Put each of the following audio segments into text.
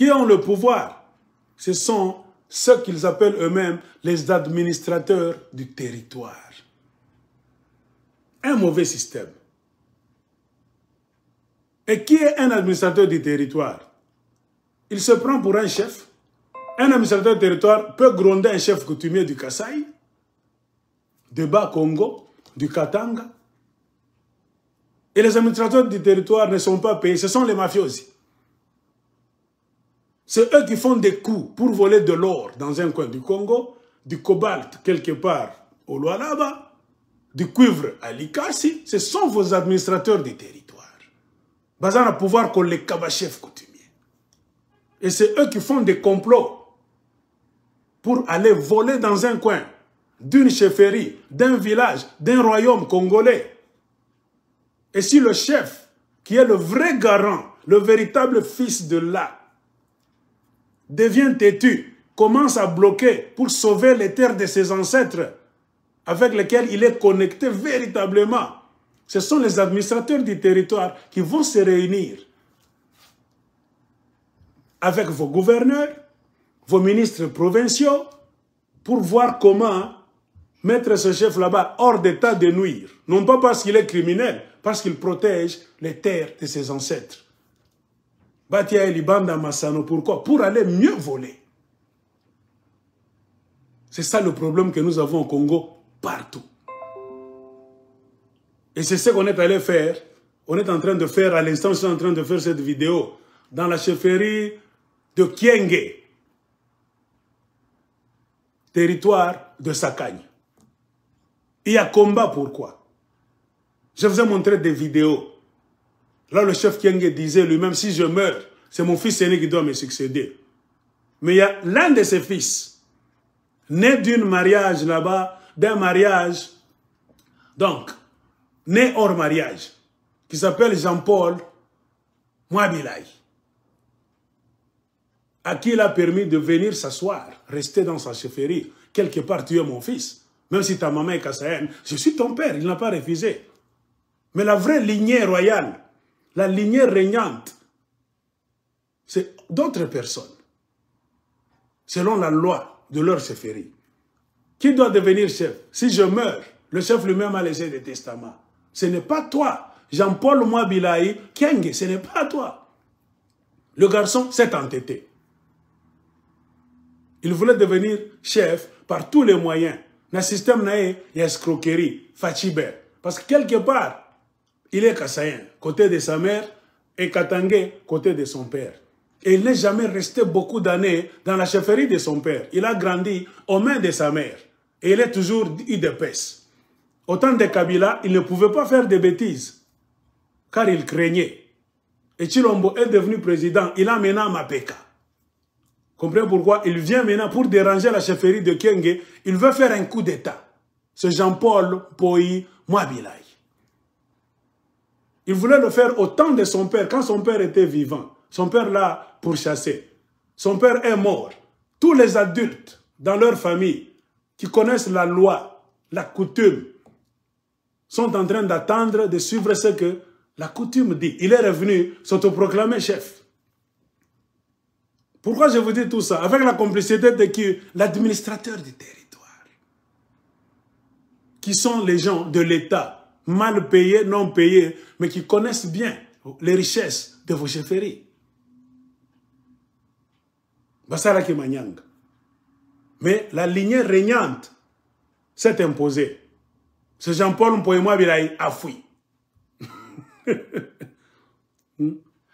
qui ont le pouvoir, ce sont ceux qu'ils appellent eux-mêmes les administrateurs du territoire. Un mauvais système. Et qui est un administrateur du territoire Il se prend pour un chef. Un administrateur du territoire peut gronder un chef coutumier du Kassai, du Bas-Congo, du Katanga. Et les administrateurs du territoire ne sont pas payés, ce sont les mafiosi. C'est eux qui font des coups pour voler de l'or dans un coin du Congo, du cobalt quelque part au Lualaba, du cuivre à Likasi. Ce sont vos administrateurs du territoire. Bazar a pouvoir qu'on les kabachefs coutumiers. Et c'est eux qui font des complots pour aller voler dans un coin, d'une chefferie, d'un village, d'un royaume congolais. Et si le chef, qui est le vrai garant, le véritable fils de l'âme, devient têtu, commence à bloquer pour sauver les terres de ses ancêtres avec lesquelles il est connecté véritablement. Ce sont les administrateurs du territoire qui vont se réunir avec vos gouverneurs, vos ministres provinciaux, pour voir comment mettre ce chef là-bas hors d'état de nuire. Non pas parce qu'il est criminel, parce qu'il protège les terres de ses ancêtres. Batia et Massano, pourquoi Pour aller mieux voler. C'est ça le problème que nous avons au Congo, partout. Et c'est ce qu'on est allé faire. On est en train de faire, à l'instant, je suis en train de faire cette vidéo, dans la chefferie de Kienge, territoire de Sakagne. Il y a combat, pourquoi Je vous ai montré des vidéos Là, le chef Kienge disait lui-même, si je meurs, c'est mon fils aîné qui doit me succéder. Mais il y a l'un de ses fils, né d'un mariage là-bas, d'un mariage, donc, né hors mariage, qui s'appelle Jean-Paul Mwabilay, à qui il a permis de venir s'asseoir, rester dans sa chefferie. Quelque part, tu es mon fils. Même si ta maman est Kassahen, je suis ton père, il n'a pas refusé. Mais la vraie lignée royale, la lignée régnante, c'est d'autres personnes, selon la loi de leur séphérie. Qui doit devenir chef Si je meurs, le chef lui-même a laissé des testaments. Ce n'est pas toi. Jean-Paul Mwabilaï Kenge, ce n'est pas toi. Le garçon s'est entêté. Il voulait devenir chef par tous les moyens. Le système a escroquerie, fachibère. Parce que quelque part, il est Kassaïen, côté de sa mère, et Katangé, côté de son père. Et il n'est jamais resté beaucoup d'années dans la chefferie de son père. Il a grandi aux mains de sa mère. Et il est toujours paix. Au temps de Kabila, il ne pouvait pas faire des bêtises, car il craignait. Et Chilombo est devenu président. Il a maintenant Mapeka. Comprenez pourquoi Il vient maintenant pour déranger la chefferie de Kenge. Il veut faire un coup d'État. C'est Jean-Paul Poi Mwabilay. Il voulait le faire au temps de son père, quand son père était vivant. Son père l'a pourchassé. Son père est mort. Tous les adultes dans leur famille qui connaissent la loi, la coutume, sont en train d'attendre, de suivre ce que la coutume dit. Il est revenu s'autoproclamer chef. Pourquoi je vous dis tout ça Avec la complicité de qui L'administrateur du territoire. Qui sont les gens de l'État mal payés, non payés, mais qui connaissent bien les richesses de vos chefferies. Mais la lignée régnante s'est imposée. Ce Jean-Paul moi a fui. Hmm?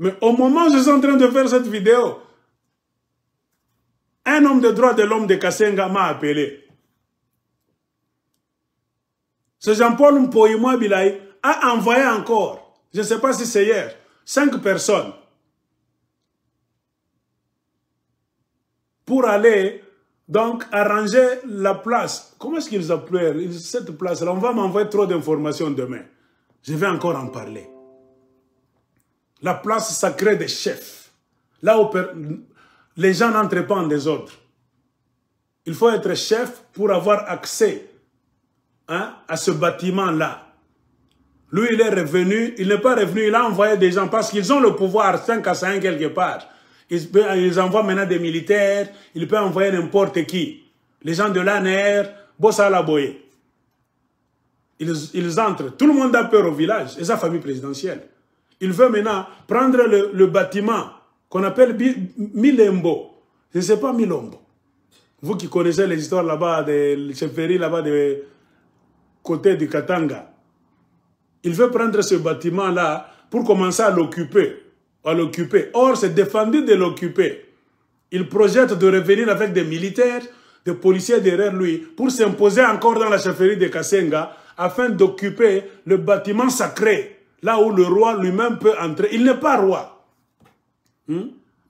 Mais au moment où je suis en train de faire cette vidéo, un homme de droit de l'homme de Kasenga m'a appelé. Ce Jean-Paul Mpoyimoa Bilay a envoyé encore, je ne sais pas si c'est hier, cinq personnes pour aller donc arranger la place. Comment est-ce qu'ils appellent cette place-là On va m'envoyer trop d'informations demain. Je vais encore en parler. La place sacrée des chefs. Là où les gens n'entrent pas en désordre. Il faut être chef pour avoir accès Hein, à ce bâtiment-là. Lui, il est revenu, il n'est pas revenu, il a envoyé des gens parce qu'ils ont le pouvoir 5 à 5 quelque part. Ils, envoient maintenant des militaires, ils peuvent envoyer n'importe qui. Les gens de l'ANER, la Ils, ils entrent. Tout le monde a peur au village et sa famille présidentielle. Il veut maintenant prendre le, bâtiment qu'on appelle Milembo. Je ne sais pas Milombo. Vous qui connaissez les histoires là-bas, des chefferies là-bas de côté de Katanga. Il veut prendre ce bâtiment-là pour commencer à l'occuper. À l'occuper. Or, c'est défendu de l'occuper. Il projette de revenir avec des militaires, des policiers derrière lui, pour s'imposer encore dans la chefferie de Kasenga, afin d'occuper le bâtiment sacré, là où le roi lui-même peut entrer. Il n'est pas roi. Hmm?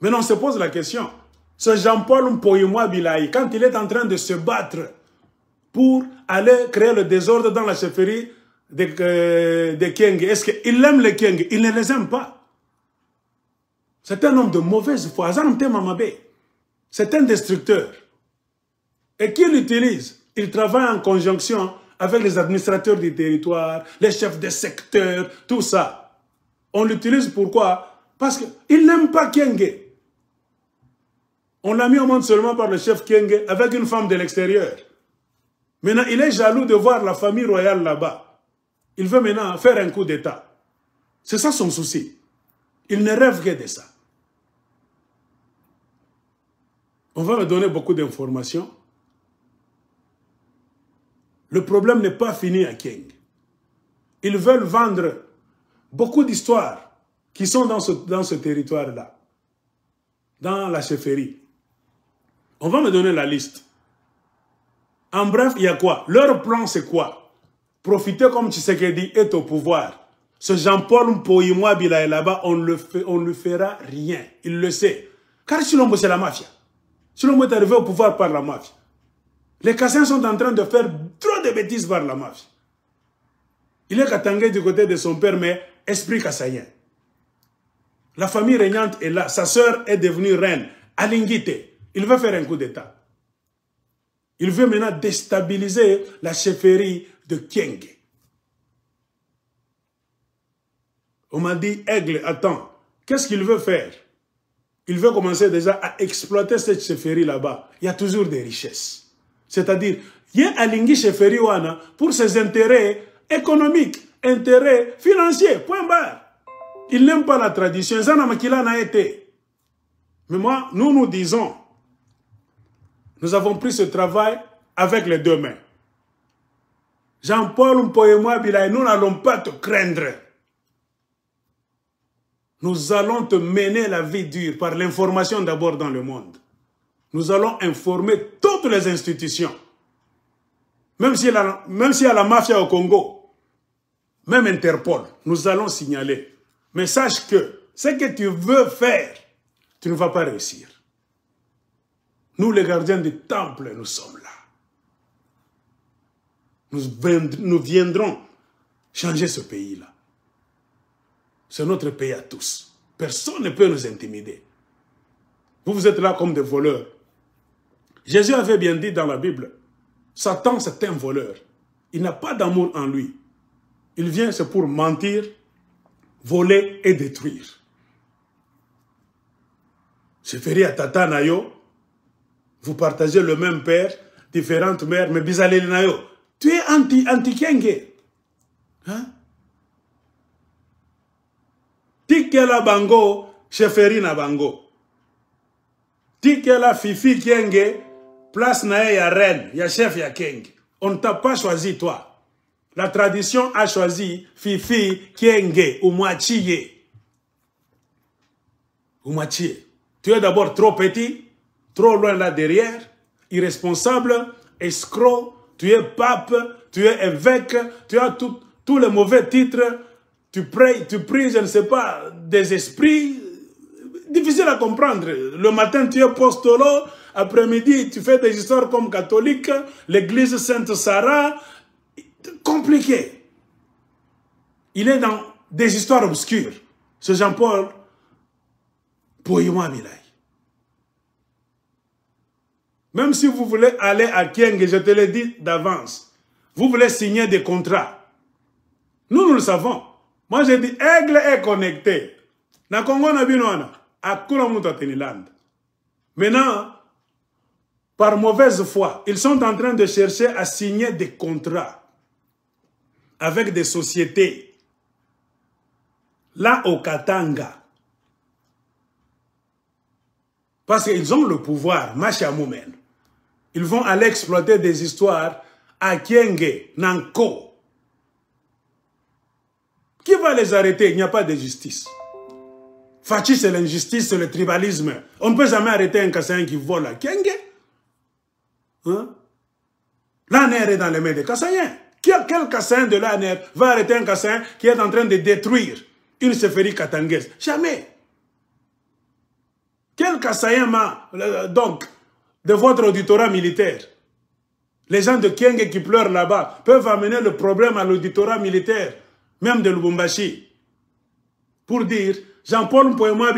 Mais Maintenant, on se pose la question. Ce Jean-Paul Mpoyumwa Bilaï, quand il est en train de se battre pour aller créer le désordre dans la chefferie de, euh, Est-ce qu'il aime les Kenge Il ne les aime pas. C'est un homme de mauvaise foi. C'est un destructeur. Et qui l'utilise Il travaille en conjonction avec les administrateurs du territoire, les chefs de secteur, tout ça. On l'utilise pourquoi Parce qu'il n'aime pas Kenge. On l'a mis au monde seulement par le chef Kenge avec une femme de l'extérieur. Maintenant, il est jaloux de voir la famille royale là-bas. Il veut maintenant faire un coup d'État. C'est ça son souci. Il ne rêve que de ça. On va me donner beaucoup d'informations. Le problème n'est pas fini à King. Ils veulent vendre beaucoup d'histoires qui sont dans ce, dans ce territoire-là, dans la chefferie. On va me donner la liste. En bref, il y a quoi Leur plan, c'est quoi Profiter comme tu sais dit est au pouvoir. Ce Jean-Paul Mpoyimoa Bila est là-bas, on ne le fera rien. Il le sait. Car l'on c'est la mafia. l'on est arrivé au pouvoir par la mafia. Les Cassins sont en train de faire trop de bêtises par la mafia. Il est Katangé du côté de son père, mais esprit Kassayen. La famille régnante est là. Sa sœur est devenue reine, Alingite. Il veut faire un coup d'État. Il veut maintenant déstabiliser la chefferie de Kieng. On m'a dit, Aigle, attends, qu'est-ce qu'il veut faire Il veut commencer déjà à exploiter cette chefferie là-bas. Il y a toujours des richesses. C'est-à-dire, il y a Alingi chefferie Wana pour ses intérêts économiques, intérêts financiers, point barre. Il n'aime pas la tradition. a été. Mais moi, nous nous disons, nous avons pris ce travail avec les deux mains. Jean-Paul nous n'allons pas te craindre. Nous allons te mener la vie dure par l'information d'abord dans le monde. Nous allons informer toutes les institutions. Même s'il si y a la mafia au Congo, même Interpol, nous allons signaler. Mais sache que ce que tu veux faire, tu ne vas pas réussir. Nous, les gardiens du temple, nous sommes là. Nous, viendrons changer ce pays-là. C'est notre pays à tous. Personne ne peut nous intimider. Vous, vous êtes là comme des voleurs. Jésus avait bien dit dans la Bible, Satan, c'est un voleur. Il n'a pas d'amour en lui. Il vient, c'est pour mentir, voler et détruire. Je ferai à Nayo vous partagez le même père, différentes mères, mais bizalé Tu es anti, anti-kenge. Hein? Tikela bango, na bango. Tikela fifi kenge, place nae ya reine, ya chef ya kenge. On ne t'a pas choisi toi. La tradition a choisi Fifi Kienge ou Ou moitié. Tu es d'abord trop petit, trop loin là derrière, irresponsable, escroc, tu es pape, tu es évêque, tu as tous les mauvais titres, tu pries, tu pries, je ne sais pas, des esprits, difficile à comprendre. Le matin, tu es postolo, après-midi, tu fais des histoires comme catholique, l'église Sainte-Sarah, compliqué. Il est dans des histoires obscures. Ce Jean-Paul voir, Milaï, même si vous voulez aller à Kienge, je te l'ai dit d'avance, vous voulez signer des contrats. Nous, nous le savons. Moi, j'ai dit, Aigle est connecté. Na Congo, na binona, à Maintenant, par mauvaise foi, ils sont en train de chercher à signer des contrats avec des sociétés. Là, au Katanga, Parce qu'ils ont le pouvoir, Moumen. Ils vont aller exploiter des histoires à Kienge, Nanko. Qui va les arrêter Il n'y a pas de justice. Fatih, c'est l'injustice, c'est le tribalisme. On ne peut jamais arrêter un Kassaïen qui vole à Kienge. Hein? L'ANR est dans les mains des Kassaïens. Quel, quel de l'ANR va arrêter un Kassaïen qui est en train de détruire une séphérique katangaise Jamais. Quel Kassayama, euh, donc, de votre auditorat militaire Les gens de Kienge qui pleurent là-bas peuvent amener le problème à l'auditorat militaire, même de Lubumbashi, pour dire Jean-Paul Mpoema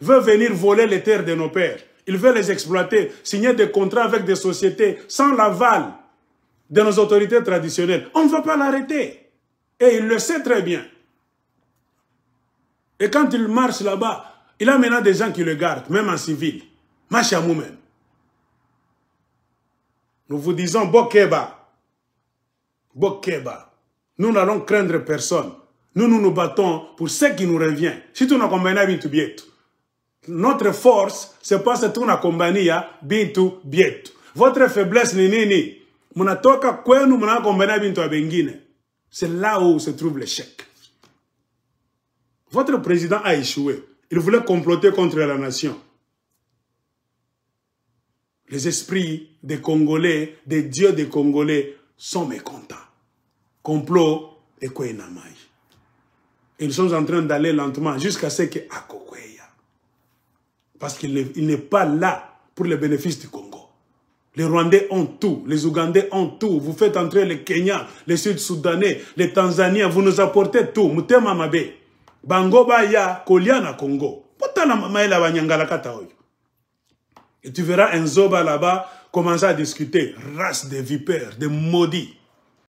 veut venir voler les terres de nos pères. Il veut les exploiter, signer des contrats avec des sociétés sans l'aval de nos autorités traditionnelles. On ne veut pas l'arrêter. Et il le sait très bien. Et quand il marche là-bas, il a maintenant des gens qui le gardent, même en civil. Macha même Nous vous disons Bokeba. Bokeba. Nous n'allons craindre personne. Nous, nous battons pour ce qui nous revient. Si tu n'as combien bintu Notre force, c'est parce que tu n'as combien bintu bietu. Votre faiblesse ni kwenu combien bintu C'est là où se trouve l'échec. Votre président a échoué. Il voulait comploter contre la nation. Les esprits des Congolais, des dieux des Congolais sont mécontents. Complot et Kouenamai. Ils Ils sont en train d'aller lentement jusqu'à ce que Akokweya. Parce qu'il n'est pas là pour les bénéfices du Congo. Les Rwandais ont tout, les Ougandais ont tout. Vous faites entrer les Kenyans, les Sud-Soudanais, les Tanzaniens, vous nous apportez tout. Mutema bango baya kolia na congo mpo tala mayele banyangalaka ta oyo et tu verras un zoba là-bas commencer à discuter race de vipère de maudit